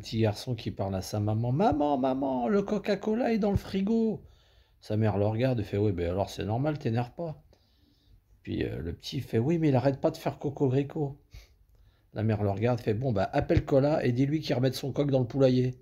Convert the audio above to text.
Petit garçon qui parle à sa maman Maman, maman, le Coca-Cola est dans le frigo. Sa mère le regarde et fait Oui, ben alors c'est normal, t'énerves pas. Puis euh, le petit fait Oui, mais il arrête pas de faire coco gréco. La mère le regarde, fait Bon, bah appelle Cola et dis-lui qu'il remette son coq dans le poulailler.